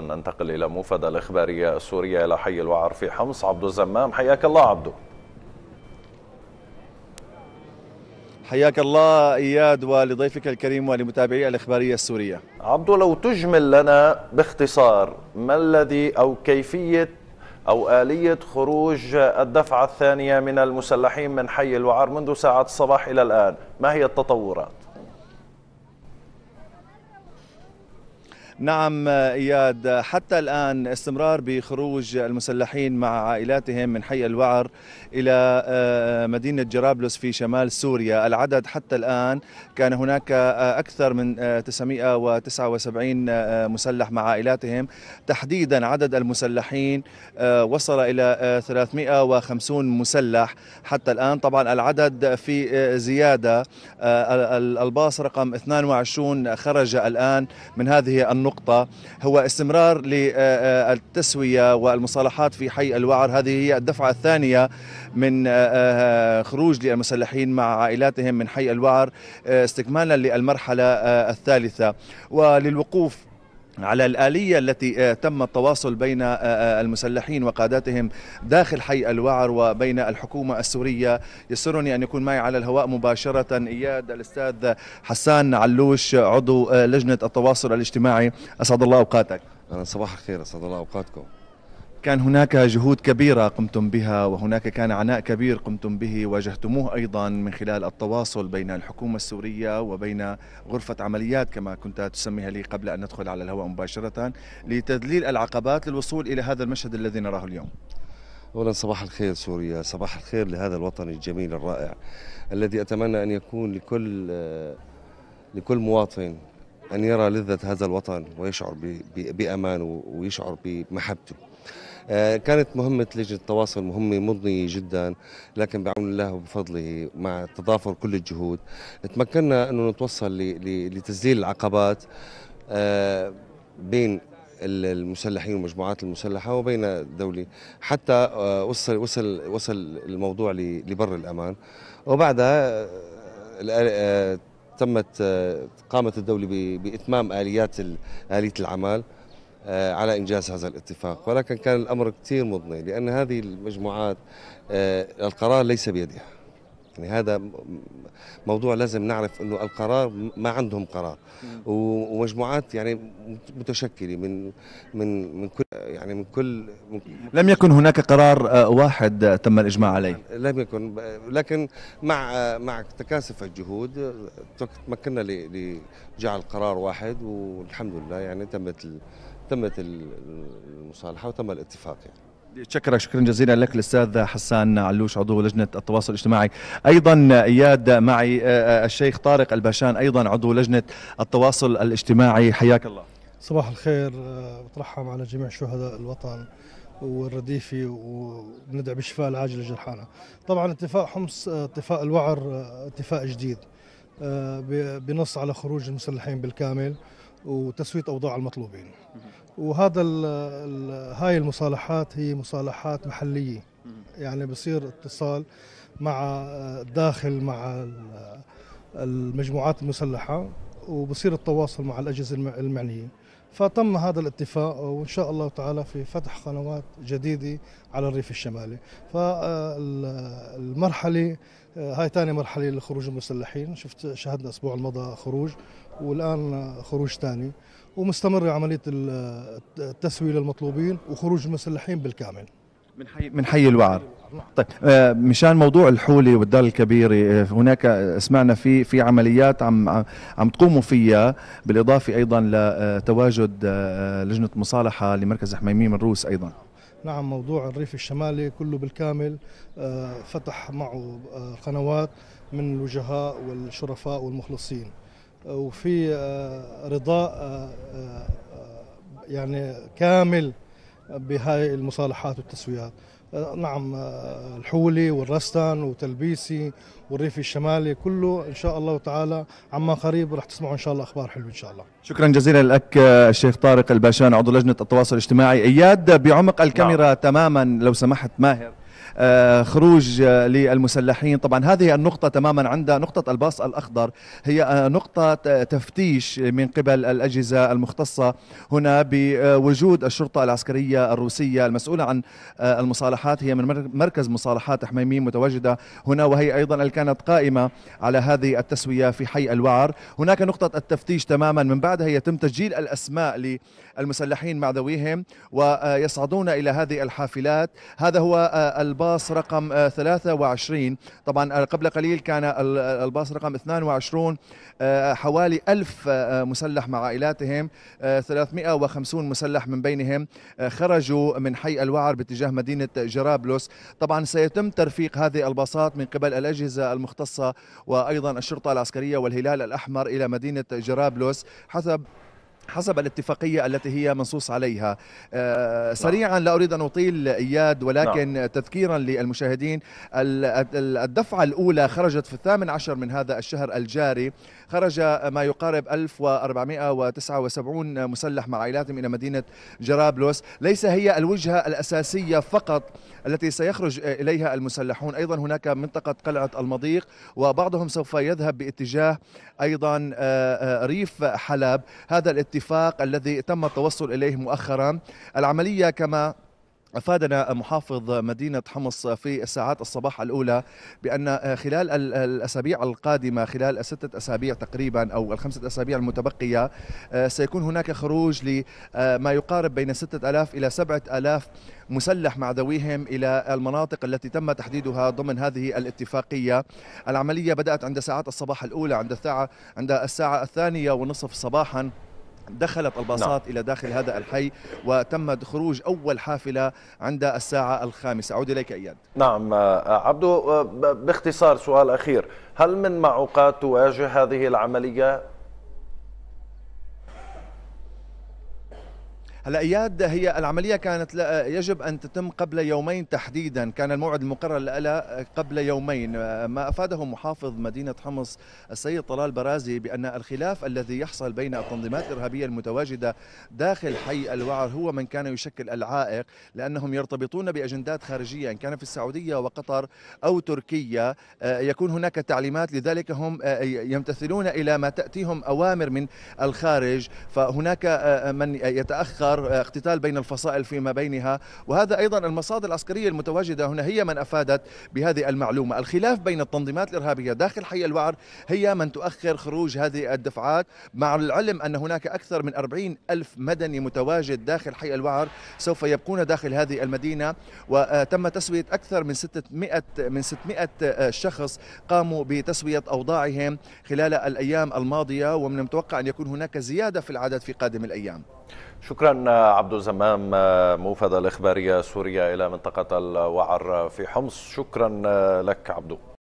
ننتقل إلى موفد الإخبارية السورية إلى حي الوعر في حمص عبدو الزمام حياك الله عبدو حياك الله إياد ولضيفك الكريم ولمتابعي الإخبارية السورية عبدو لو تجمل لنا باختصار ما الذي أو كيفية أو آلية خروج الدفعة الثانية من المسلحين من حي الوعر منذ ساعات الصباح إلى الآن ما هي التطورات؟ نعم اياد حتى الان استمرار بخروج المسلحين مع عائلاتهم من حي الوعر الى آه، مدينه جرابلس في شمال سوريا، العدد حتى الان كان هناك آه، اكثر من 979 آه، مسلح مع عائلاتهم، تحديدا عدد المسلحين وصل الى 350 مسلح حتى الان، طبعا العدد في زياده الباص رقم 22 خرج الان من هذه النقطة النقطة هو استمرار للتسوية والمصالحات في حي الوعر هذه هي الدفعة الثانية من آه، آه، خروج للمسلحين مع عائلاتهم من حي الوعر آه، استكمالا للمرحلة الثالثة وللوقوف على الآلية التي آه، تم التواصل بين آه، آه، المسلحين وقاداتهم داخل حي الوعر وبين الحكومة السورية يسرني أن يكون معي على الهواء مباشرة إياد الأستاذ حسان علوش عضو لجنة التواصل الاجتماعي أسعد الله أوقاتك أنا صباح الخير أسعد الله أوقاتكم كان هناك جهود كبيرة قمتم بها وهناك كان عناء كبير قمتم به واجهتموه أيضا من خلال التواصل بين الحكومة السورية وبين غرفة عمليات كما كنت تسميها لي قبل أن ندخل على الهواء مباشرة لتذليل العقبات للوصول إلى هذا المشهد الذي نراه اليوم أولا صباح الخير سوريا صباح الخير لهذا الوطن الجميل الرائع الذي أتمنى أن يكون لكل لكل مواطن أن يرى لذة هذا الوطن ويشعر بأمانه ويشعر بمحبته آه، كانت مهمة لجنة التواصل مهمة مضنية جدا لكن بعون الله وبفضله مع تضافر كل الجهود تمكنا أنه نتوصل لتسجيل العقبات آه، بين المسلحين والمجموعات المسلحه وبين الدوله حتى آه، وصل وصل وصل الموضوع لبر الامان وبعدها تمت قامت الدوله باتمام اليات اليه العمل آه، على إنجاز هذا الاتفاق ولكن كان الأمر كثير مضني لأن هذه المجموعات آه، القرار ليس بيدها يعني هذا موضوع لازم نعرف انه القرار ما عندهم قرار ومجموعات يعني متشكله من من من كل يعني من كل من لم يكن هناك قرار آه، واحد تم الاجماع عليه لم يكن لكن مع مع تكاسف الجهود تمكنا لجعل قرار واحد والحمد لله يعني تمت تمت المصالحه وتم الاتفاق يعني. شكرا شكرا جزيلا لك الاستاذ حسان علوش عضو لجنه التواصل الاجتماعي ايضا اياد معي آه، آه، الشيخ طارق الباشان ايضا عضو لجنه التواصل الاجتماعي حياك الله صباح الخير بترحم آه، على جميع شهداء الوطن والرديفي وندعي بالشفاء العاجل لجرحانا طبعا اتفاق حمص اتفاق الوعر اتفاق جديد بنص على خروج المسلحين بالكامل وتسوية أوضاع المطلوبين وهذا ال هاي المصالحات هي مصالحات محلية يعني بصير اتصال مع الداخل مع المجموعات المسلحة وبصير التواصل مع الأجهزة المعنية فتم هذا الاتفاق وان شاء الله تعالى في فتح قنوات جديده على الريف الشمالي فالمرحله هاي ثاني مرحله لخروج المسلحين شفت شهدنا الاسبوع المضى خروج والان خروج ثاني ومستمر عمليه التسويه للمطلوبين وخروج المسلحين بالكامل من حي من حي الوعر طيب آه، مشان موضوع الحولي والدار الكبيره آه، هناك سمعنا في في عمليات عم عم تقوموا فيها بالاضافه ايضا لتواجد آه، لجنه مصالحه لمركز حميميم الروس ايضا نعم موضوع الريف الشمالي كله بالكامل فتح معه قنوات من الوجهاء والشرفاء والمخلصين وفي آه، رضاء آه، آه، يعني كامل بهاي المصالحات والتسويات نعم الحولي والرستن وتلبيسي والريف الشمالي كله ان شاء الله تعالى عما قريب رح تسمعوا ان شاء الله اخبار حلوه ان شاء الله شكرا جزيلا لك الشيخ طارق الباشان عضو لجنه التواصل الاجتماعي اياد بعمق الكاميرا نعم. تماما لو سمحت ماهر آه، خروج آه، للمسلحين طبعا هذه النقطة تماما عند نقطة الباص الأخضر هي آه، نقطة تفتيش من قبل الأجهزة المختصة هنا بوجود الشرطة العسكرية الروسية المسؤولة عن المصالحات هي من مركز مصالحات حميميم متواجدة هنا وهي أيضا كانت قائمة على هذه التسوية في حي الوعر هناك نقطة التفتيش تماما من بعدها يتم تسجيل الأسماء للمسلحين مع ذويهم ويصعدون إلى هذه الحافلات هذا هو الباص الباص رقم 23 آه، طبعا آه، قبل قليل كان آه، الباص رقم 22 حوالي 1000 مسلح مع عائلاتهم 350 مسلح من بينهم خرجوا من حي الوعر باتجاه مدينة جرابلس طبعا سيتم ترفيق هذه الباصات من قبل الأجهزة المختصة وأيضا الشرطة العسكرية والهلال الأحمر إلى مدينة جرابلس حسب حسب الاتفاقية التي هي منصوص عليها آه، نعم. سريعا لا أريد أن أطيل إياد ولكن نعم. تذكيرا للمشاهدين الدفعة الأولى خرجت في الثامن عشر من هذا الشهر الجاري خرج ما يقارب 1479 مسلح مع عائلاتهم إلى مدينة جرابلس ليس هي الوجهة الأساسية فقط التي سيخرج إليها المسلحون أيضا هناك منطقة قلعة المضيق وبعضهم سوف يذهب باتجاه أيضا آه، آه، ريف حلب هذا الاتجاه الاتفاق الذي تم التوصل اليه مؤخرا العمليه كما افادنا محافظ مدينه حمص في ساعات الصباح الاولى بان خلال الاسابيع القادمه خلال الستة اسابيع تقريبا او الخمسه اسابيع المتبقيه آه، سيكون هناك خروج لما يقارب بين 6000 الى 7000 مسلح مع ذويهم الى المناطق التي تم تحديدها ضمن هذه الاتفاقيه العمليه بدات عند ساعات الصباح الاولى عند الساعه عند الساعه الثانيه ونصف صباحا دخلت الباصات نعم. إلى داخل هذا الحي وتم خروج أول حافلة عند الساعة الخامسة أعود إليك إياد نعم آه، عبدو آه، باختصار سؤال أخير هل من معوقات تواجه هذه العملية هلا اياد هي العمليه كانت يجب ان تتم قبل يومين تحديدا كان الموعد المقرر لها قبل يومين ما افاده محافظ مدينه حمص السيد طلال برازي بان الخلاف الذي يحصل بين التنظيمات الارهابيه المتواجده داخل حي الوعر هو من كان يشكل العائق لانهم يرتبطون باجندات خارجيه ان كان في السعوديه وقطر او تركيا آه، يكون هناك تعليمات لذلك هم آه، يمتثلون الى ما تاتيهم اوامر من الخارج فهناك آه، من يتاخر الاخر آه، اقتتال بين الفصائل فيما بينها وهذا ايضا المصادر العسكريه المتواجده هنا هي من افادت بهذه المعلومه الخلاف بين التنظيمات الارهابيه داخل حي الوعر هي من تؤخر خروج هذه الدفعات مع العلم ان هناك اكثر من 40 الف مدني متواجد داخل حي الوعر سوف يبقون داخل هذه المدينه وتم آه، تسويه اكثر من 600 من 600 آه، شخص قاموا بتسويه اوضاعهم خلال الايام الماضيه ومن المتوقع ان يكون هناك زياده في العدد في قادم الايام شكرا عبد الزمام موفد الإخبارية سوريا إلى منطقة الوعر في حمص شكرا لك عبدو